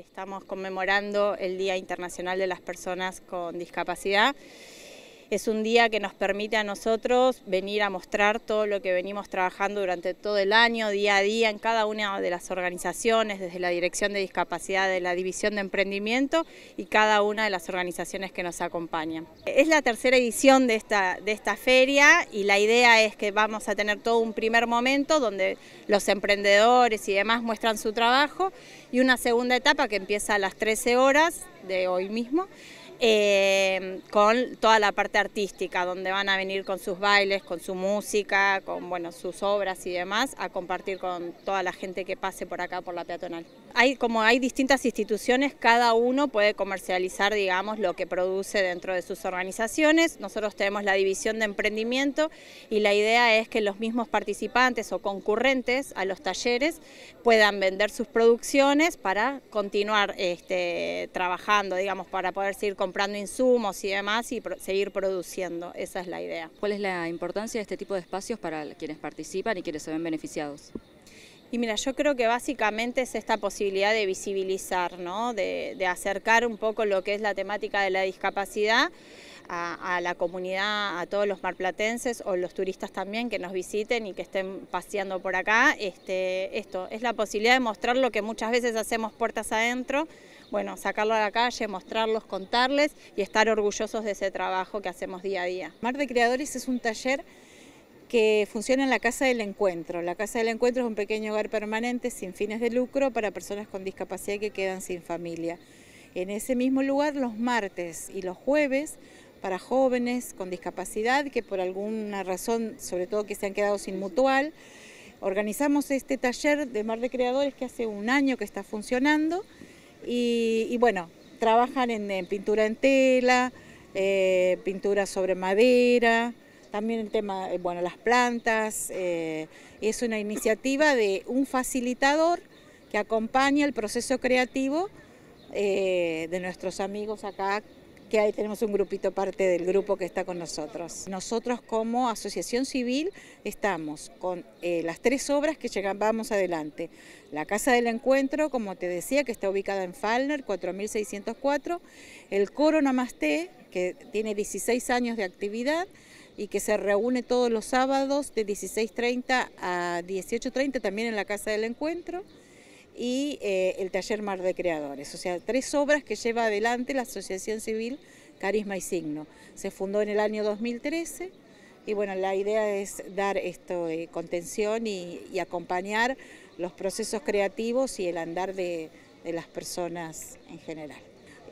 Estamos conmemorando el Día Internacional de las Personas con Discapacidad es un día que nos permite a nosotros venir a mostrar todo lo que venimos trabajando durante todo el año, día a día, en cada una de las organizaciones, desde la Dirección de Discapacidad, de la División de Emprendimiento y cada una de las organizaciones que nos acompañan. Es la tercera edición de esta, feria y la idea es que vamos a tener todo un primer momento donde los emprendedores y demás muestran su trabajo y una segunda etapa que empieza a las 13 horas de hoy mismo, eh, con toda la parte artística, donde van a venir con sus bailes, con su música, con bueno, sus obras y demás, a compartir con toda la gente que pase por acá, por la peatonal hay, como hay distintas instituciones, cada uno puede comercializar, digamos, lo que produce dentro de sus organizaciones. Nosotros tenemos la división de emprendimiento y la idea es que los mismos participantes o concurrentes a los talleres puedan vender sus producciones para continuar este, trabajando, digamos, para poder seguir comprando insumos y demás y seguir produciendo. Esa es la idea. ¿Cuál es la importancia de este tipo de espacios para quienes participan y quienes se ven beneficiados? Y mira, yo creo que básicamente es esta posibilidad de visibilizar, de, acercar un poco lo que es la temática de la discapacidad a, la comunidad, a todos los marplatenses o los turistas también que nos visiten y que estén paseando por acá. Este, esto es la posibilidad de mostrar lo que muchas veces hacemos puertas adentro, bueno, sacarlo a la calle, mostrarlos, contarles y estar orgullosos de ese trabajo que hacemos día a día. Mar de Creadores es un taller que funciona en la Casa del Encuentro. La Casa del Encuentro es un pequeño hogar permanente sin fines de lucro para personas con discapacidad que quedan sin familia. En ese mismo lugar los martes y los jueves para jóvenes con discapacidad que por alguna razón, sobre todo que se han quedado sin mutual, organizamos este taller de Mar de Creadores que hace un año que está funcionando y, bueno, trabajan en, pintura en tela, eh, pintura sobre madera, también el tema, eh, bueno, las plantas, eh, es una iniciativa de un facilitador que acompaña el proceso creativo eh, de nuestros amigos acá, que ahí tenemos un grupito parte del grupo que está con nosotros. Nosotros como asociación civil estamos con las tres obras que vamos adelante. La Casa del Encuentro, como te decía, que está ubicada en Falner, 4604. El Coro Namaste, que tiene 16 años de actividad y que se reúne todos los sábados de 16.30 a 18.30 también en la Casa del Encuentro y eh, el taller Mar de Creadores, o sea, tres obras que lleva adelante la Asociación Civil Carisma y Signo. Se fundó en el año 2013 y bueno, la idea es dar esto de contención y, acompañar los procesos creativos y el andar de las personas en general.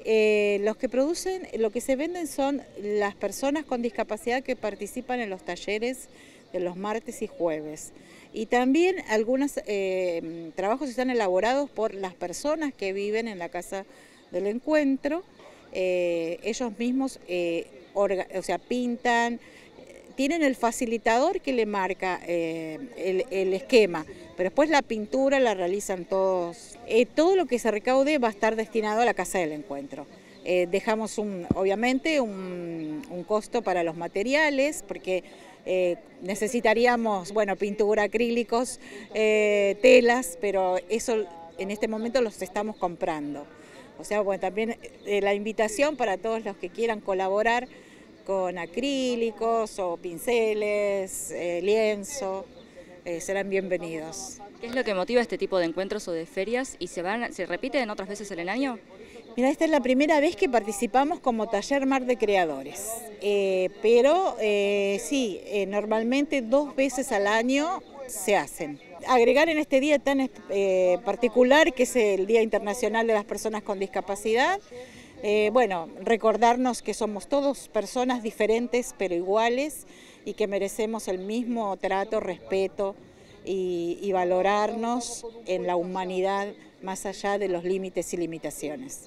Eh, los que producen, lo que se venden son las personas con discapacidad que participan en los talleres de los martes y jueves. Y también algunos eh, trabajos están elaborados por las personas que viven en la Casa del Encuentro. Eh, ellos mismos o sea, pintan, tienen el facilitador que le marca eh, el, esquema, pero después la pintura la realizan todos. Eh, todo lo que se recaude va a estar destinado a la casa del encuentro. Eh, dejamos un, obviamente un, costo para los materiales, porque necesitaríamos, bueno, pintura, acrílicos, telas, pero eso en este momento los estamos comprando. O sea, bueno, también la invitación para todos los que quieran colaborar con acrílicos o pinceles, eh, lienzo, eh, serán bienvenidos. ¿Qué es lo que motiva este tipo de encuentros o de ferias y se, van, se repiten otras veces en el año? Mira, esta es la primera vez que participamos como Taller Mar de Creadores, eh, pero sí, normalmente dos veces al año se hacen. Agregar en este día tan particular que es el Día Internacional de las Personas con Discapacidad, eh, bueno, recordarnos que somos todos personas diferentes pero iguales y que merecemos el mismo trato, respeto y valorarnos en la humanidad más allá de los límites y limitaciones.